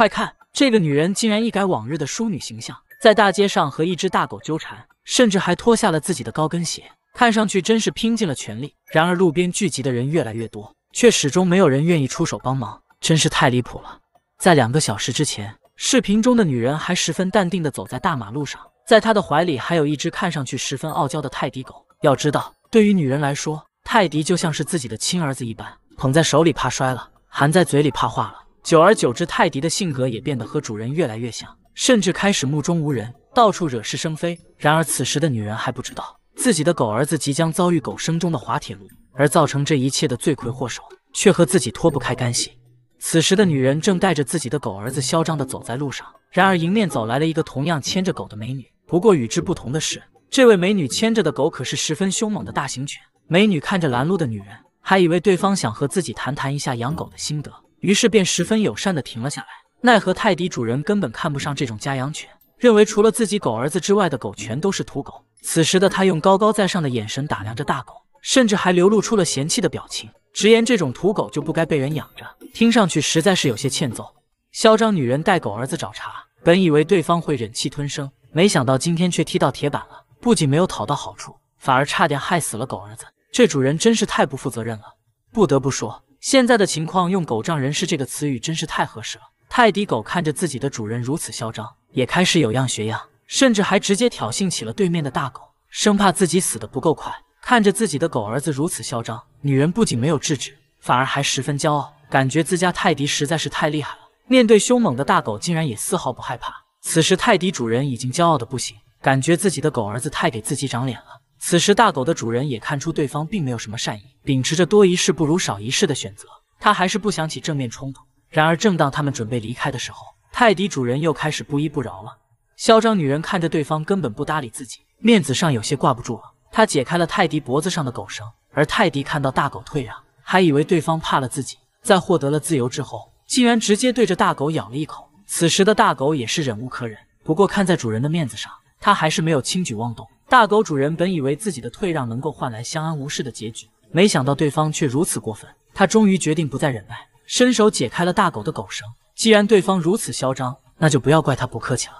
快看，这个女人竟然一改往日的淑女形象，在大街上和一只大狗纠缠，甚至还脱下了自己的高跟鞋，看上去真是拼尽了全力。然而，路边聚集的人越来越多，却始终没有人愿意出手帮忙，真是太离谱了。在两个小时之前，视频中的女人还十分淡定地走在大马路上，在她的怀里还有一只看上去十分傲娇的泰迪狗。要知道，对于女人来说，泰迪就像是自己的亲儿子一般，捧在手里怕摔了，含在嘴里怕化了。久而久之，泰迪的性格也变得和主人越来越像，甚至开始目中无人，到处惹是生非。然而此时的女人还不知道自己的狗儿子即将遭遇狗生中的滑铁卢，而造成这一切的罪魁祸首却和自己脱不开干系。此时的女人正带着自己的狗儿子嚣张的走在路上，然而迎面走来了一个同样牵着狗的美女。不过与之不同的是，这位美女牵着的狗可是十分凶猛的大型犬。美女看着拦路的女人，还以为对方想和自己谈谈一下养狗的心得。于是便十分友善地停了下来，奈何泰迪主人根本看不上这种家养犬，认为除了自己狗儿子之外的狗全都是土狗。此时的他用高高在上的眼神打量着大狗，甚至还流露出了嫌弃的表情，直言这种土狗就不该被人养着，听上去实在是有些欠揍。嚣张女人带狗儿子找茬，本以为对方会忍气吞声，没想到今天却踢到铁板了，不仅没有讨到好处，反而差点害死了狗儿子。这主人真是太不负责任了，不得不说。现在的情况用“狗仗人势”这个词语真是太合适了。泰迪狗看着自己的主人如此嚣张，也开始有样学样，甚至还直接挑衅起了对面的大狗，生怕自己死得不够快。看着自己的狗儿子如此嚣张，女人不仅没有制止，反而还十分骄傲，感觉自家泰迪实在是太厉害了。面对凶猛的大狗，竟然也丝毫不害怕。此时，泰迪主人已经骄傲的不行，感觉自己的狗儿子太给自己长脸了。此时，大狗的主人也看出对方并没有什么善意，秉持着多一事不如少一事的选择，他还是不想起正面冲突。然而，正当他们准备离开的时候，泰迪主人又开始不依不饶了。嚣张女人看着对方根本不搭理自己，面子上有些挂不住了，她解开了泰迪脖子上的狗绳。而泰迪看到大狗退让，还以为对方怕了自己。在获得了自由之后，竟然直接对着大狗咬了一口。此时的大狗也是忍无可忍，不过看在主人的面子上，他还是没有轻举妄动。大狗主人本以为自己的退让能够换来相安无事的结局，没想到对方却如此过分。他终于决定不再忍耐，伸手解开了大狗的狗绳。既然对方如此嚣张，那就不要怪他不客气了。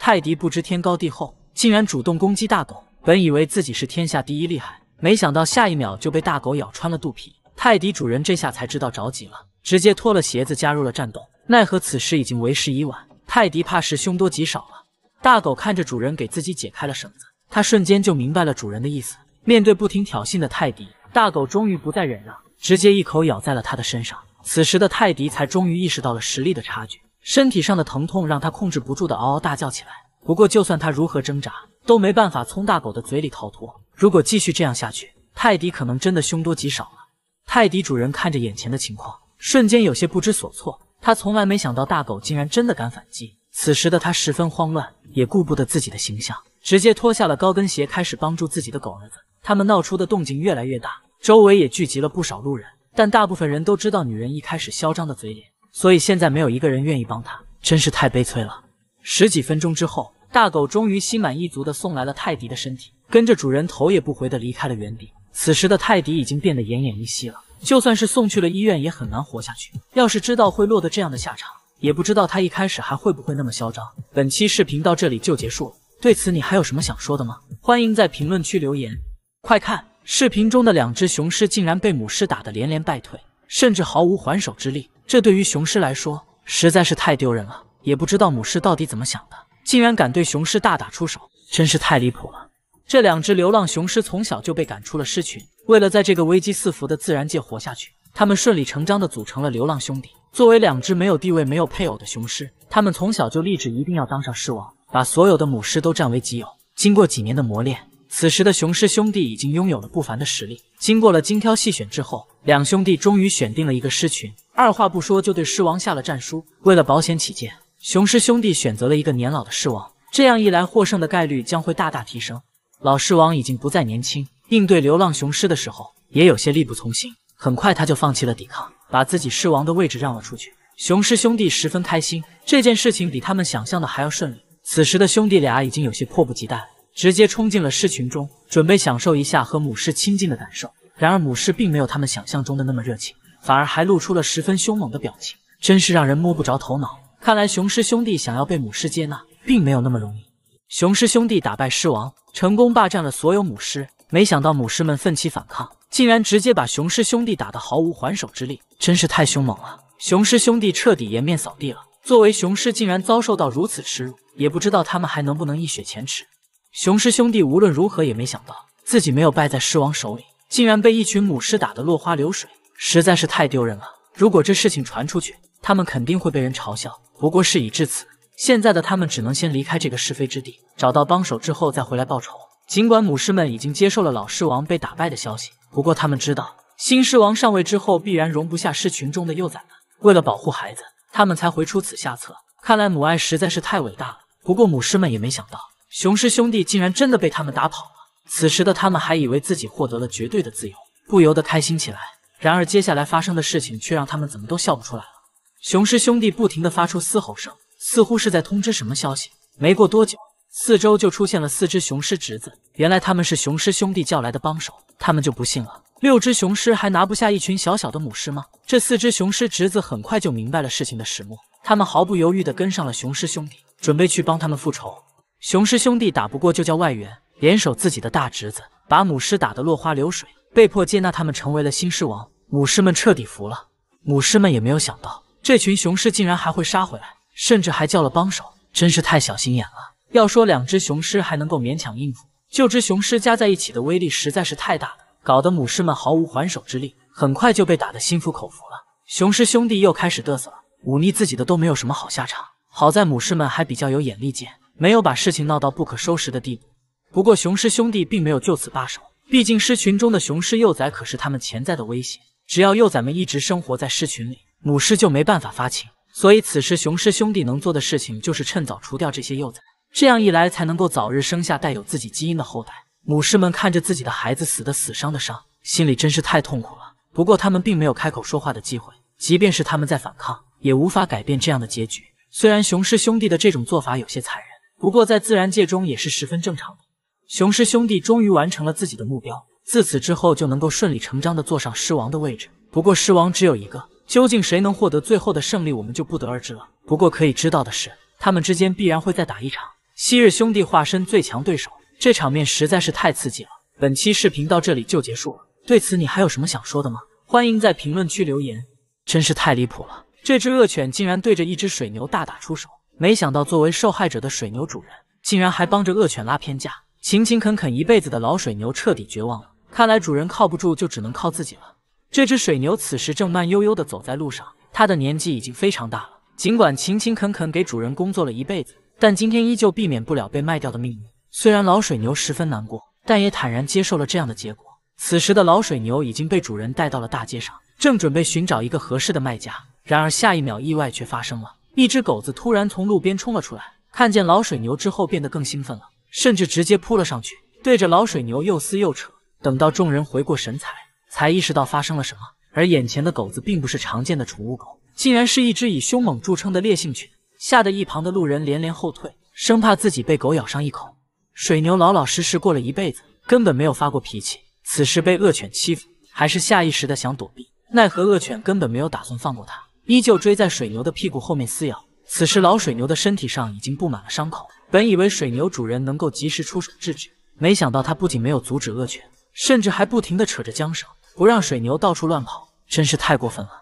泰迪不知天高地厚，竟然主动攻击大狗。本以为自己是天下第一厉害，没想到下一秒就被大狗咬穿了肚皮。泰迪主人这下才知道着急了，直接脱了鞋子加入了战斗。奈何此时已经为时已晚，泰迪怕是凶多吉少了。大狗看着主人给自己解开了绳子。他瞬间就明白了主人的意思。面对不停挑衅的泰迪，大狗终于不再忍让，直接一口咬在了他的身上。此时的泰迪才终于意识到了实力的差距，身体上的疼痛让他控制不住的嗷嗷大叫起来。不过，就算他如何挣扎，都没办法从大狗的嘴里逃脱。如果继续这样下去，泰迪可能真的凶多吉少了。泰迪主人看着眼前的情况，瞬间有些不知所措。他从来没想到大狗竟然真的敢反击。此时的他十分慌乱，也顾不得自己的形象。直接脱下了高跟鞋，开始帮助自己的狗儿子。他们闹出的动静越来越大，周围也聚集了不少路人。但大部分人都知道女人一开始嚣张的嘴脸，所以现在没有一个人愿意帮她，真是太悲催了。十几分钟之后，大狗终于心满意足的送来了泰迪的身体，跟着主人头也不回的离开了原地。此时的泰迪已经变得奄奄一息了，就算是送去了医院也很难活下去。要是知道会落得这样的下场，也不知道他一开始还会不会那么嚣张。本期视频到这里就结束了。对此你还有什么想说的吗？欢迎在评论区留言。快看，视频中的两只雄狮竟然被母狮打得连连败退，甚至毫无还手之力。这对于雄狮来说实在是太丢人了。也不知道母狮到底怎么想的，竟然敢对雄狮大打出手，真是太离谱了。这两只流浪雄狮从小就被赶出了狮群，为了在这个危机四伏的自然界活下去，他们顺理成章的组成了流浪兄弟。作为两只没有地位、没有配偶的雄狮，他们从小就立志一定要当上狮王。把所有的母狮都占为己有。经过几年的磨练，此时的雄狮兄弟已经拥有了不凡的实力。经过了精挑细选之后，两兄弟终于选定了一个狮群，二话不说就对狮王下了战书。为了保险起见，雄狮兄弟选择了一个年老的狮王，这样一来，获胜的概率将会大大提升。老狮王已经不再年轻，应对流浪雄狮的时候也有些力不从心。很快他就放弃了抵抗，把自己狮王的位置让了出去。雄狮兄弟十分开心，这件事情比他们想象的还要顺利。此时的兄弟俩已经有些迫不及待，直接冲进了狮群中，准备享受一下和母狮亲近的感受。然而母狮并没有他们想象中的那么热情，反而还露出了十分凶猛的表情，真是让人摸不着头脑。看来雄狮兄弟想要被母狮接纳，并没有那么容易。雄狮兄弟打败狮王，成功霸占了所有母狮，没想到母狮们奋起反抗，竟然直接把雄狮兄弟打得毫无还手之力，真是太凶猛了。雄狮兄弟彻底颜面扫地了。作为雄狮，竟然遭受到如此耻辱，也不知道他们还能不能一雪前耻。雄狮兄弟无论如何也没想到，自己没有败在狮王手里，竟然被一群母狮打得落花流水，实在是太丢人了。如果这事情传出去，他们肯定会被人嘲笑。不过事已至此，现在的他们只能先离开这个是非之地，找到帮手之后再回来报仇。尽管母狮们已经接受了老狮王被打败的消息，不过他们知道新狮王上位之后必然容不下狮群中的幼崽们，为了保护孩子。他们才会出此下策，看来母爱实在是太伟大了。不过母狮们也没想到，雄狮兄弟竟然真的被他们打跑了。此时的他们还以为自己获得了绝对的自由，不由得开心起来。然而接下来发生的事情却让他们怎么都笑不出来了。雄狮兄弟不停地发出嘶吼声，似乎是在通知什么消息。没过多久，四周就出现了四只雄狮侄子，原来他们是雄狮兄弟叫来的帮手。他们就不信了。六只雄狮还拿不下一群小小的母狮吗？这四只雄狮侄子很快就明白了事情的始末，他们毫不犹豫的跟上了雄狮兄弟，准备去帮他们复仇。雄狮兄弟打不过就叫外援，联手自己的大侄子，把母狮打得落花流水，被迫接纳他们成为了新狮王。母狮们彻底服了。母狮们也没有想到，这群雄狮竟然还会杀回来，甚至还叫了帮手，真是太小心眼了。要说两只雄狮还能够勉强应付，就只雄狮加在一起的威力实在是太大了。搞得母狮们毫无还手之力，很快就被打得心服口服了。雄狮兄弟又开始嘚瑟了，忤逆自己的都没有什么好下场。好在母狮们还比较有眼力见，没有把事情闹到不可收拾的地步。不过雄狮兄弟并没有就此罢手，毕竟狮群中的雄狮幼崽可是他们潜在的威胁。只要幼崽们一直生活在狮群里，母狮就没办法发情。所以此时雄狮兄弟能做的事情就是趁早除掉这些幼崽，这样一来才能够早日生下带有自己基因的后代。母狮们看着自己的孩子死的死、伤的伤，心里真是太痛苦了。不过他们并没有开口说话的机会，即便是他们在反抗，也无法改变这样的结局。虽然雄狮兄弟的这种做法有些残忍，不过在自然界中也是十分正常的。雄狮兄弟终于完成了自己的目标，自此之后就能够顺理成章的坐上狮王的位置。不过狮王只有一个，究竟谁能获得最后的胜利，我们就不得而知了。不过可以知道的是，他们之间必然会再打一场。昔日兄弟化身最强对手。这场面实在是太刺激了。本期视频到这里就结束了，对此你还有什么想说的吗？欢迎在评论区留言。真是太离谱了，这只恶犬竟然对着一只水牛大打出手。没想到，作为受害者的水牛主人，竟然还帮着恶犬拉偏架。勤勤恳恳一辈子的老水牛彻底绝望了。看来主人靠不住，就只能靠自己了。这只水牛此时正慢悠悠的走在路上，它的年纪已经非常大了。尽管勤勤恳恳给主人工作了一辈子，但今天依旧避免不了被卖掉的命运。虽然老水牛十分难过，但也坦然接受了这样的结果。此时的老水牛已经被主人带到了大街上，正准备寻找一个合适的卖家。然而下一秒，意外却发生了：一只狗子突然从路边冲了出来，看见老水牛之后变得更兴奋了，甚至直接扑了上去，对着老水牛又撕又扯。等到众人回过神才才意识到发生了什么。而眼前的狗子并不是常见的宠物狗，竟然是一只以凶猛著称的烈性犬，吓得一旁的路人连连后退，生怕自己被狗咬上一口。水牛老老实实过了一辈子，根本没有发过脾气。此时被恶犬欺负，还是下意识的想躲避。奈何恶犬根本没有打算放过他，依旧追在水牛的屁股后面撕咬。此时老水牛的身体上已经布满了伤口。本以为水牛主人能够及时出手制止，没想到他不仅没有阻止恶犬，甚至还不停的扯着缰绳，不让水牛到处乱跑，真是太过分了。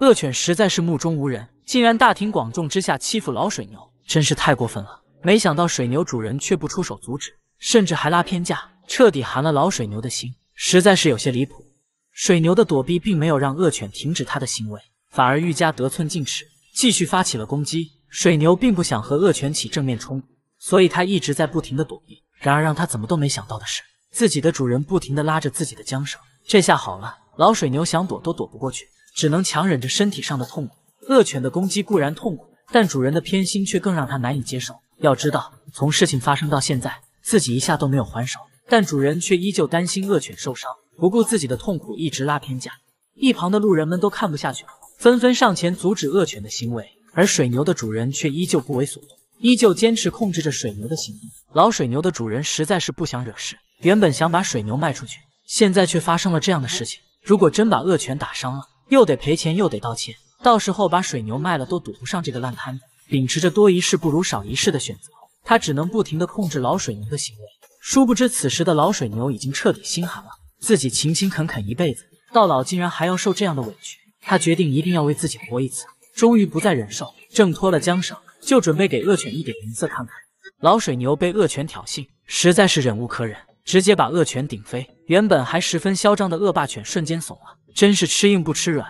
恶犬实在是目中无人，竟然大庭广众之下欺负老水牛，真是太过分了。没想到水牛主人却不出手阻止，甚至还拉偏架，彻底寒了老水牛的心，实在是有些离谱。水牛的躲避并没有让恶犬停止它的行为，反而愈加得寸进尺，继续发起了攻击。水牛并不想和恶犬起正面冲突，所以他一直在不停的躲避。然而让他怎么都没想到的是，自己的主人不停的拉着自己的缰绳，这下好了，老水牛想躲都躲不过去，只能强忍着身体上的痛苦。恶犬的攻击固然痛苦，但主人的偏心却更让他难以接受。要知道，从事情发生到现在，自己一下都没有还手，但主人却依旧担心恶犬受伤，不顾自己的痛苦，一直拉偏架。一旁的路人们都看不下去了，纷纷上前阻止恶犬的行为。而水牛的主人却依旧不为所动，依旧坚持控制着水牛的行动。老水牛的主人实在是不想惹事，原本想把水牛卖出去，现在却发生了这样的事情。如果真把恶犬打伤了，又得赔钱，又得道歉，到时候把水牛卖了都堵不上这个烂摊子。秉持着多一事不如少一事的选择，他只能不停地控制老水牛的行为。殊不知，此时的老水牛已经彻底心寒了，自己勤勤恳恳一辈子，到老竟然还要受这样的委屈。他决定一定要为自己活一次，终于不再忍受，挣脱了缰绳，就准备给恶犬一点颜色看看。老水牛被恶犬挑衅，实在是忍无可忍，直接把恶犬顶飞。原本还十分嚣张的恶霸犬瞬间怂了，真是吃硬不吃软。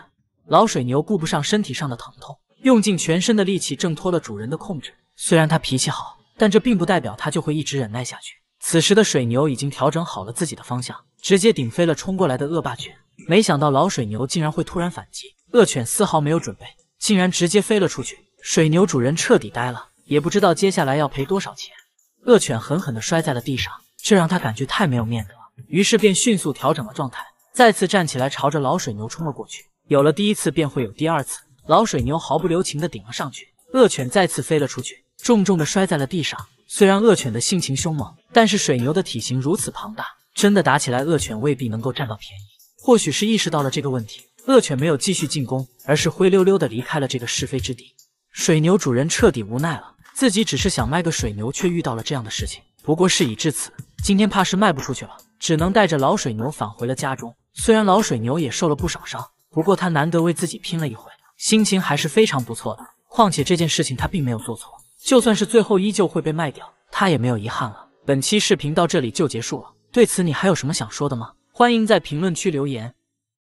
老水牛顾不上身体上的疼痛。用尽全身的力气挣脱了主人的控制。虽然他脾气好，但这并不代表他就会一直忍耐下去。此时的水牛已经调整好了自己的方向，直接顶飞了冲过来的恶霸犬。没想到老水牛竟然会突然反击，恶犬丝毫没有准备，竟然直接飞了出去。水牛主人彻底呆了，也不知道接下来要赔多少钱。恶犬狠狠的摔在了地上，这让他感觉太没有面子，了，于是便迅速调整了状态，再次站起来朝着老水牛冲了过去。有了第一次，便会有第二次。老水牛毫不留情地顶了上去，恶犬再次飞了出去，重重地摔在了地上。虽然恶犬的性情凶猛，但是水牛的体型如此庞大，真的打起来，恶犬未必能够占到便宜。或许是意识到了这个问题，恶犬没有继续进攻，而是灰溜溜地离开了这个是非之地。水牛主人彻底无奈了，自己只是想卖个水牛，却遇到了这样的事情。不过事已至此，今天怕是卖不出去了，只能带着老水牛返回了家中。虽然老水牛也受了不少伤，不过他难得为自己拼了一回。心情还是非常不错的，况且这件事情他并没有做错，就算是最后依旧会被卖掉，他也没有遗憾了。本期视频到这里就结束了，对此你还有什么想说的吗？欢迎在评论区留言。